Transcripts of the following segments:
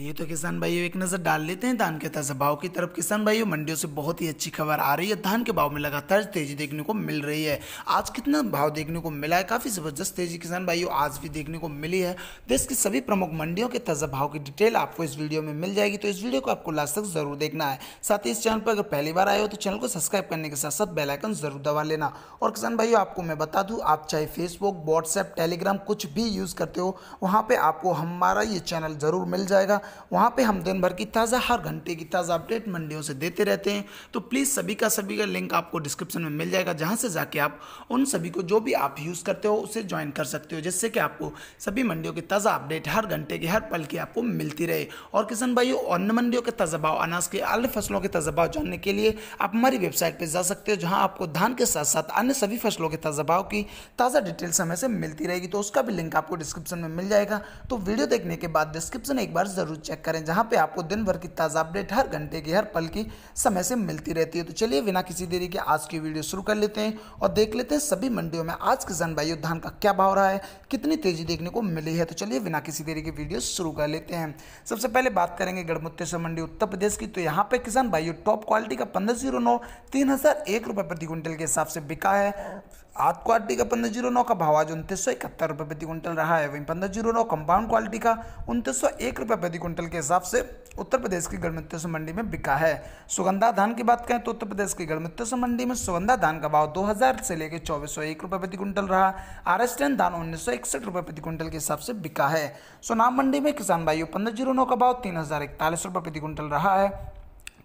ये तो किसान भाइयों एक नज़र डाल लेते हैं धान के ताज़ा भाव की तरफ किसान भाइयों मंडियों से बहुत ही अच्छी खबर आ रही है धान के भाव में लगातार तेजी देखने को मिल रही है आज कितना भाव देखने को मिला है काफ़ी ज़बरदस्त तेजी किसान भाइयों आज भी देखने को मिली है देश की सभी प्रमुख मंडियों के ताज़ा भाव की डिटेल आपको इस वीडियो में मिल जाएगी तो इस वीडियो को आपको लास्ट तक ज़रूर देखना है साथ ही इस चैनल पर अगर पहली बार आए हो तो चैनल को सब्सक्राइब करने के साथ साथ बेलाइकन ज़रूर दबा लेना और किसान भाइयों आपको मैं बता दूँ आप चाहे फेसबुक व्हाट्सएप टेलीग्राम कुछ भी यूज़ करते हो वहाँ पर आपको हमारा ये चैनल ज़रूर मिल जाएगा वहाँ पे हम दिन भर की ताज़ा हर घंटे की ताज़ा अपडेट मंडियों से देते रहते हैं तो प्लीज़ सभी का सभी का लिंक आपको डिस्क्रिप्शन में मिल जाएगा जहाँ से जाके आप उन सभी को जो भी आप यूज़ करते हो उसे ज्वाइन कर सकते हो जिससे कि आपको सभी मंडियों की ताज़ा अपडेट हर घंटे की हर पल की आपको मिलती रहे और किसान भाई अन्य मंडियों के तजबाव अनाज के अन्य फसलों के तजबाव जानने के लिए आप हमारी वेबसाइट पर जा सकते हो जहाँ आपको धान के साथ साथ अन्य सभी फसलों के तजबाव की ताज़ा डिटेल्स हमें से मिलती रहेगी तो उसका भी लिंक आपको डिस्क्रिप्शन में मिल जाएगा तो वीडियो देखने के बाद डिस्क्रिप्शन एक बार जरूर जरूर चेक करें जहाँ पे आपको दिन भर की ताज़ा अपडेट हर घंटे की हर पल की समय से मिलती रहती है तो चलिए बिना किसी देरी के आज की वीडियो शुरू कर लेते हैं और देख लेते हैं सभी मंडियों में आज किसान भाई धान का क्या भाव रहा है कितनी तेज़ी देखने को मिली है तो चलिए बिना किसी देरी की वीडियो शुरू कर लेते हैं सबसे पहले बात करेंगे गढ़मुत्तेश्वर मंडी उत्तर प्रदेश की तो यहाँ पर किसान भाइयों टॉप क्वालिटी का पंद्रह जीरो नौ तीन हज़ार एक रुपये प्रति क्विंटल के हिसाब से बिका है आठ क्वालिटी का पंद्रह जीरो नौ का भाव आज उनतीस सौ इकहत्तर रुपये प्रति क्विंटल रहा है वहीं पंद्रह जीरो नौ कंपाउंड क्वालिटी का उनतीस सौ एक रुपये प्रति क्विंटल के हिसाब से उत्तर प्रदेश की गढ़मित्यु मंडी में बिका है सुगंधा धान की बात करें तो उत्तर प्रदेश की गढ़मित्यु मंडी में सुगंधा धान का भाव 2000 से लेकर चौबीस सौ एक रुपये प्रति क्विंटल रहा आर एस टेन धान उन्नीस सौ इकसठ रुपये प्रति क्विंटल के हिसाब से बिका है सोनाम मंडी में किसान भाइयों पंद्रह जीरो नौ का भाव तीन हज़ार इकतालीस रुपये प्रति क्विंटल रहा है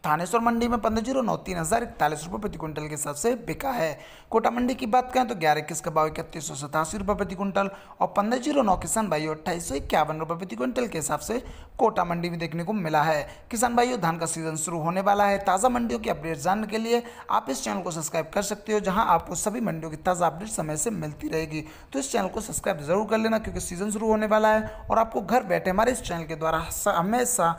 थानेश्वर मंडी में पंद्रह जीरो नौ तीन हज़ार इकतालीस रुपये प्रति क्विंटल के हिसाब से बिका है कोटा मंडी की बात करें तो ग्यारह इक्कीस का भाव इकतीस सौ सतासी रुपये प्रति क्विंटल और पंद्रह जीरो नौ किसान भाइयों अट्ठाईस सौ इक्यावन रुपये प्रति क्विंटल के हिसाब से कोटा मंडी में देखने को मिला है किसान भाइयों धान का सीजन शुरू होने वाला है ताज़ा मंडियों की अपडेट जानने के लिए आप इस चैनल को सब्सक्राइब कर सकते हो जहाँ आपको सभी मंडियों की ताज़ा अपडेट समय से मिलती रहेगी तो इस चैनल को सब्सक्राइब ज़रूर कर लेना क्योंकि सीज़न शुरू होने वाला है और आपको घर बैठे हमारे इस चैनल के द्वारा हमेशा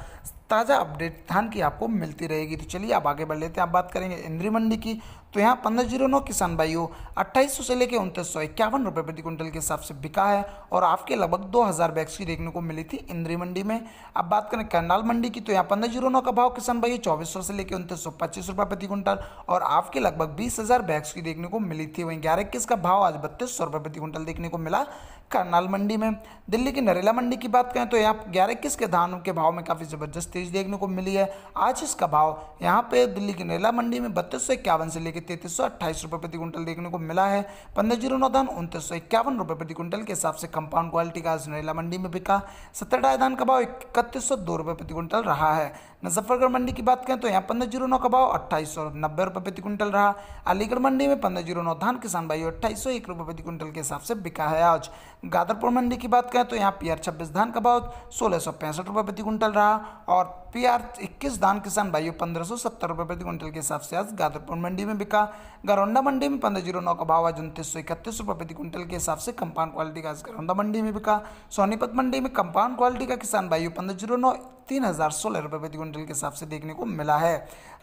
ताज़ा अपडेट धान की आपको मिलती रहेगी तो चलिए आप आगे बढ़ लेते हैं आप बात करेंगे इंद्री मंडी की तो यहाँ पंद्रह जीरो नौ किसान भाइयों अट्ठाईस सौ से लेकर उनतीस सौ इक्यावन रुपये प्रति क्विंटल के हिसाब से बिका है और आपके लगभग दो हज़ार बैग्स की देखने को मिली थी इंद्री मंडी में अब बात करें करनाल मंडी की तो यहाँ पंद्रह जीरो नौ का भाव किसान भाई चौबीस सौ से लेकर उनतीस सौ पच्चीस रुपये प्रति क्विंटल और आपके लगभग बीस हज़ार बैग्स की देखने को मिली थी वहीं ग्यारह इक्कीस का भाव आज बत्तीस सौ रुपये प्रति क्विंटल देखने को मिला करनाल मंडी में दिल्ली की नरेला मंडी की बात करें तो यहाँ ग्यारह इक्कीस के धान के भाव में काफ़ी ज़बरदस्त तेज़ देखने को मिली है आज इसका भाव यहाँ पे दिल्ली की नरेला मंडी में बत्तीस सौ इक्यावन से लेकर तैंतीस सौ अट्ठाईस रुपये प्रति क्विंटल देखने को मिला है पंद्रह जीरो नौ धान उनतीस सौ इक्यावन रुपये प्रति क्विंटल के हिसाब से कंपाउंड क्वालिटी का आज नरेला मंडी में बिका सत्तर डाय धान का भाव इकतीस सौ दो रुपये प्रति क्विंटल रहा है मुजफ्फरगढ़ मंडी की बात करें तो यहाँ पंद्रह जीरो नौ का भाव अट्ठाईस सौ नब्बे रुपये प्रति क्विंटल रहा अलीगढ़ मंडी में पंद्रह जीरो नौ धान किसान भाई अट्ठाईस सौ एक रुपये प्रति क्विंटल के हिसाब से बिका है आज गादरपुर मंडी की बात करें तो यहाँ पी आर छब्बीस धान का भाव सोलह सौ पैंसठ रुपये प्रति क्विंटल रहा और पी आर इक्कीस धान किसान भाइयों पंद्रह सौ सत्तर रुपये प्रति क्विंटल के हिसाब से आज गादरपुर मंडी में बिका गरौंडा मंडी में पंद्रह जीरो नौ का भाव आज उनतीस सौ इकतीस रुपये प्रति क्विंटल के हिसाब से कंपाउंड क्वालिटी का आज गरौंडा मंडी में बिका सोनीपत मंडी में कंपाउंड क्वालिटी का किसान भाइयों पंद्रह जीरो नौ तीन हज़ार सोलह रुपये प्रति क्विंटल के हिसाब से देखने को मिला है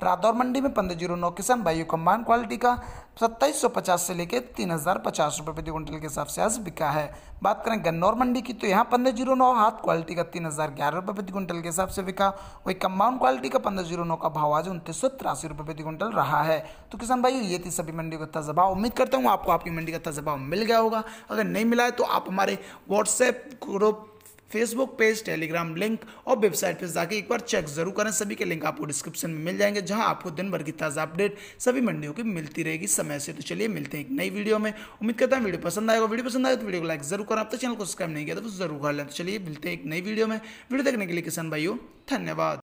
रादौर मंडी में पंद्रह जीरो नौ किसान वायु कम्बाइन क्वालिटी का सत्ताईस सौ पचास से लेकर तीन हज़ार पचास रुपये प्रति क्विंटल के हिसाब से आज बिका है बात करें गन्नौर मंडी की तो यहाँ पंद्रह जीरो नौ हाथ क्वालिटी का तीन हज़ार ग्यारह रुपये प्रति क्विंटल के हिसाब से बिका वही कम्बाउंड क्वालिटी का पंद्रह जीरो नौ का भाव आज उनतीस सौ तिरासी रुपये प्रति क्विंटल रहा है तो किसान भाई ये थी सभी मंडी का ताज़ा भाव उम्मीद करता हूँ आपको आपकी मंडी का ताज़ा भाव मिल गया होगा अगर नहीं मिला है तो आप हमारे WhatsApp group Facebook page Telegram link और वेबसाइट पर जाकर एक बार चेक जरूर करें सभी के लिंक आपको डिस्क्रिप्शन में मिल जाएंगे जहां आपको दिन भर की ताज़ा अपडेट सभी मंडियों की मिलती रहेगी समय से तो चलिए मिलते हैं एक नई वीडियो में उम्मीद करता हूं वीडियो पसंद आएगा वीडियो पसंद आएगा तो वीडियो को लाइक जरूर करें आप तो चैनल को सब्सक्राइब नहीं किया तो जरूर कर लें तो चलिए मिलते हैं एक नई वीडियो में वीडियो देखने के लिए किसान भाइयों धन्यवाद